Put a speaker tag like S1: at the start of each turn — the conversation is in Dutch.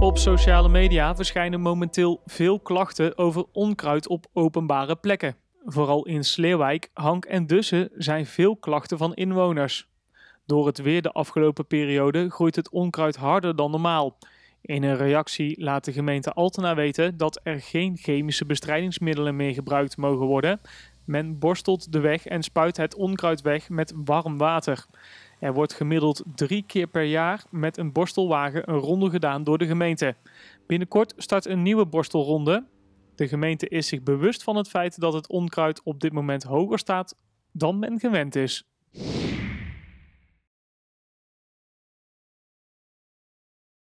S1: Op sociale media verschijnen momenteel veel klachten over onkruid op openbare plekken. Vooral in Sleerwijk, Hank en Dussen zijn veel klachten van inwoners. Door het weer de afgelopen periode groeit het onkruid harder dan normaal. In een reactie laat de gemeente Altena weten dat er geen chemische bestrijdingsmiddelen meer gebruikt mogen worden. Men borstelt de weg en spuit het onkruid weg met warm water. Er wordt gemiddeld drie keer per jaar met een borstelwagen een ronde gedaan door de gemeente. Binnenkort start een nieuwe borstelronde. De gemeente is zich bewust van het feit dat het onkruid op dit moment hoger staat dan men gewend is.